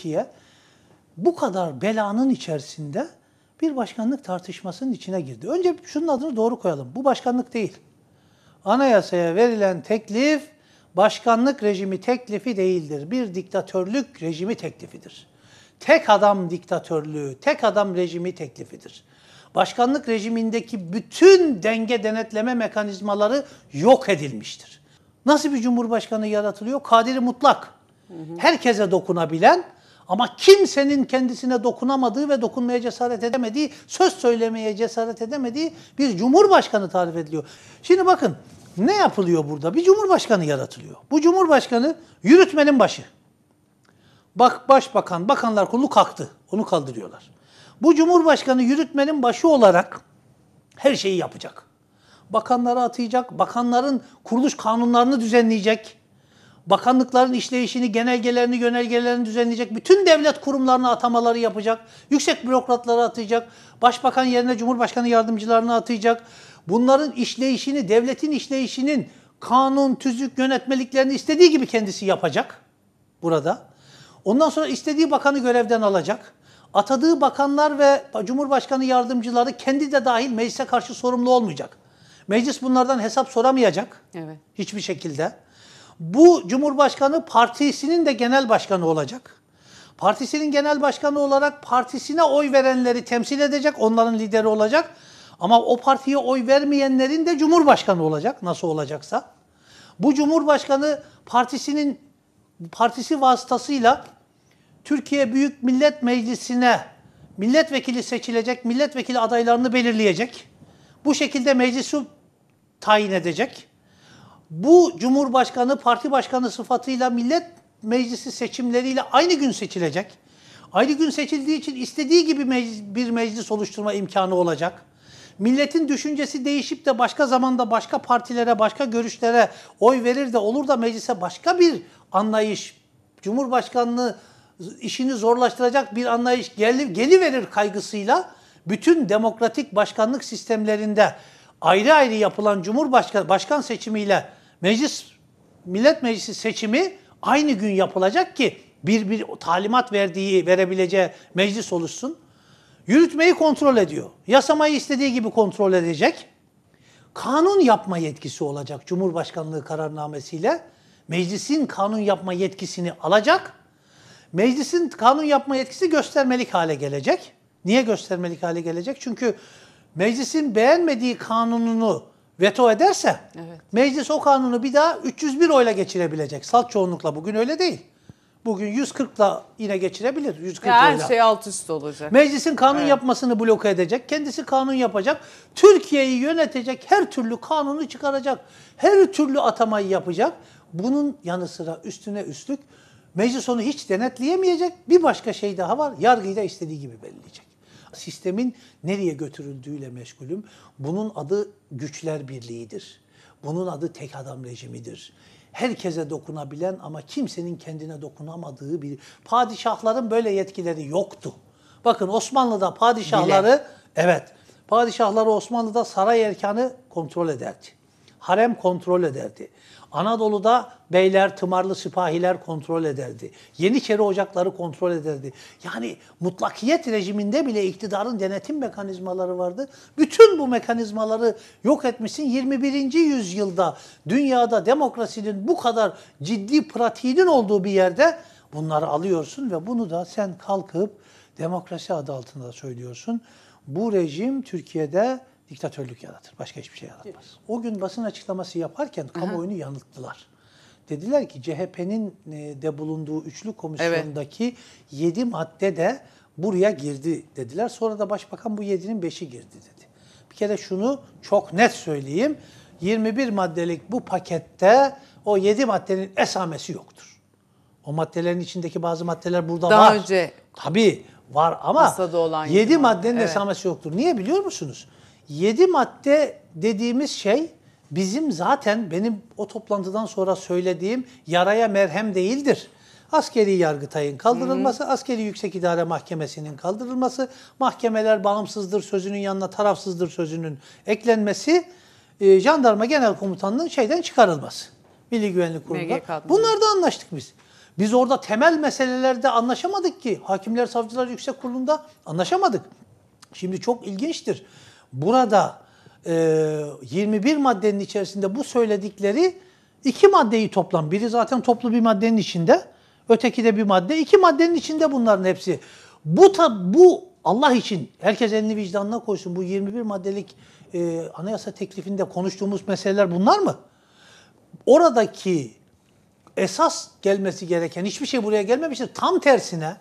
Türkiye bu kadar belanın içerisinde bir başkanlık tartışmasının içine girdi. Önce şunun adını doğru koyalım. Bu başkanlık değil. Anayasaya verilen teklif başkanlık rejimi teklifi değildir. Bir diktatörlük rejimi teklifidir. Tek adam diktatörlüğü, tek adam rejimi teklifidir. Başkanlık rejimindeki bütün denge denetleme mekanizmaları yok edilmiştir. Nasıl bir cumhurbaşkanı yaratılıyor? Kadiri mutlak. Herkese dokunabilen, ama kimsenin kendisine dokunamadığı ve dokunmaya cesaret edemediği, söz söylemeye cesaret edemediği bir cumhurbaşkanı tarif ediliyor. Şimdi bakın ne yapılıyor burada? Bir cumhurbaşkanı yaratılıyor. Bu cumhurbaşkanı yürütmenin başı. Bak başbakan, bakanlar kurulu kalktı. Onu kaldırıyorlar. Bu cumhurbaşkanı yürütmenin başı olarak her şeyi yapacak. Bakanları atayacak, bakanların kuruluş kanunlarını düzenleyecek bakanlıkların işleyişini, genelgelerini, yönergelerini düzenleyecek, bütün devlet kurumlarına atamaları yapacak, yüksek bürokratları atayacak, başbakan yerine cumhurbaşkanı yardımcılarını atayacak. Bunların işleyişini, devletin işleyişinin kanun, tüzük, yönetmeliklerini istediği gibi kendisi yapacak burada. Ondan sonra istediği bakanı görevden alacak. Atadığı bakanlar ve Cumhurbaşkanı yardımcıları kendi de dahil meclise karşı sorumlu olmayacak. Meclis bunlardan hesap soramayacak. Evet. Hiçbir şekilde bu Cumhurbaşkanı partisinin de genel başkanı olacak. Partisinin genel başkanı olarak partisine oy verenleri temsil edecek, onların lideri olacak. Ama o partiye oy vermeyenlerin de cumhurbaşkanı olacak nasıl olacaksa. Bu cumhurbaşkanı partisinin partisi vasıtasıyla Türkiye Büyük Millet Meclisi'ne milletvekili seçilecek, milletvekili adaylarını belirleyecek. Bu şekilde meclisi tayin edecek bu Cumhurbaşkanı, parti başkanı sıfatıyla millet meclisi seçimleriyle aynı gün seçilecek. Aynı gün seçildiği için istediği gibi meclis, bir meclis oluşturma imkanı olacak. Milletin düşüncesi değişip de başka zamanda başka partilere, başka görüşlere oy verir de olur da meclise başka bir anlayış, Cumhurbaşkanlığı işini zorlaştıracak bir anlayış geli, verir kaygısıyla bütün demokratik başkanlık sistemlerinde ayrı ayrı yapılan Cumhurbaşkanı başkan seçimiyle Meclis Millet Meclisi seçimi aynı gün yapılacak ki bir bir talimat verdiği verebileceği meclis oluşsun. Yürütmeyi kontrol ediyor. Yasamayı istediği gibi kontrol edecek. Kanun yapma yetkisi olacak Cumhurbaşkanlığı kararnamesiyle. Meclisin kanun yapma yetkisini alacak. Meclisin kanun yapma yetkisi göstermelik hale gelecek. Niye göstermelik hale gelecek? Çünkü meclisin beğenmediği kanununu veto ederse evet. meclis o kanunu bir daha 301 oyla geçirebilecek. Salt çoğunlukla bugün öyle değil. Bugün 140'la yine geçirebilir. 140 her oyla. şey alt üst olacak. Meclisin kanun evet. yapmasını bloke edecek. Kendisi kanun yapacak. Türkiye'yi yönetecek her türlü kanunu çıkaracak. Her türlü atamayı yapacak. Bunun yanı sıra üstüne üstlük meclis onu hiç denetleyemeyecek. Bir başka şey daha var. Yargıyı da istediği gibi belirleyecek. Sistemin nereye götürüldüğüyle meşgulüm. Bunun adı güçler birliğidir. Bunun adı tek adam rejimidir. Herkese dokunabilen ama kimsenin kendine dokunamadığı bir... Padişahların böyle yetkileri yoktu. Bakın Osmanlı'da padişahları... Bile. Evet, padişahları Osmanlı'da saray erkanı kontrol ederdi harem kontrol ederdi. Anadolu'da beyler, tımarlı sipahiler kontrol ederdi. Yeniçeri ocakları kontrol ederdi. Yani mutlakiyet rejiminde bile iktidarın denetim mekanizmaları vardı. Bütün bu mekanizmaları yok etmişsin. 21. yüzyılda dünyada demokrasinin bu kadar ciddi pratiğinin olduğu bir yerde bunları alıyorsun ve bunu da sen kalkıp demokrasi adı altında söylüyorsun. Bu rejim Türkiye'de diktatörlük yaratır. Başka hiçbir şey yaratmaz. O gün basın açıklaması yaparken kamuoyunu Aha. yanılttılar. Dediler ki CHP'nin e, de bulunduğu üçlü komisyondaki evet. yedi madde de buraya girdi dediler. Sonra da başbakan bu yedinin beşi girdi dedi. Bir kere şunu çok net söyleyeyim. 21 maddelik bu pakette o yedi maddenin esamesi yoktur. O maddelerin içindeki bazı maddeler burada Daha var. Daha önce. Tabii var ama yedi maddenin evet. esamesi yoktur. Niye biliyor musunuz? Yedi madde dediğimiz şey bizim zaten benim o toplantıdan sonra söylediğim yaraya merhem değildir. Askeri Yargıtay'ın kaldırılması, hı hı. Askeri Yüksek İdare Mahkemesi'nin kaldırılması, mahkemeler bağımsızdır sözünün yanına tarafsızdır sözünün eklenmesi, e, Jandarma Genel Komutanlığı'nın şeyden çıkarılması. Milli Güvenlik Kurulu'nda. Bunlarda anlaştık biz. Biz orada temel meselelerde anlaşamadık ki. Hakimler Savcılar Yüksek Kurulu'nda anlaşamadık. Şimdi çok ilginçtir burada e, 21 maddenin içerisinde bu söyledikleri iki maddeyi toplam. Biri zaten toplu bir maddenin içinde, öteki de bir madde. İki maddenin içinde bunların hepsi. Bu tab bu Allah için herkes elini vicdanına koysun. Bu 21 maddelik e, anayasa teklifinde konuştuğumuz meseleler bunlar mı? Oradaki esas gelmesi gereken hiçbir şey buraya gelmemiştir. Tam tersine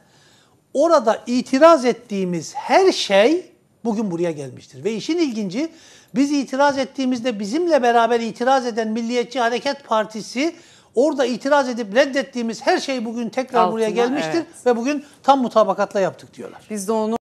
orada itiraz ettiğimiz her şey bugün buraya gelmiştir. Ve işin ilginci biz itiraz ettiğimizde bizimle beraber itiraz eden Milliyetçi Hareket Partisi orada itiraz edip reddettiğimiz her şey bugün tekrar Altına, buraya gelmiştir evet. ve bugün tam mutabakatla yaptık diyorlar. Biz de onu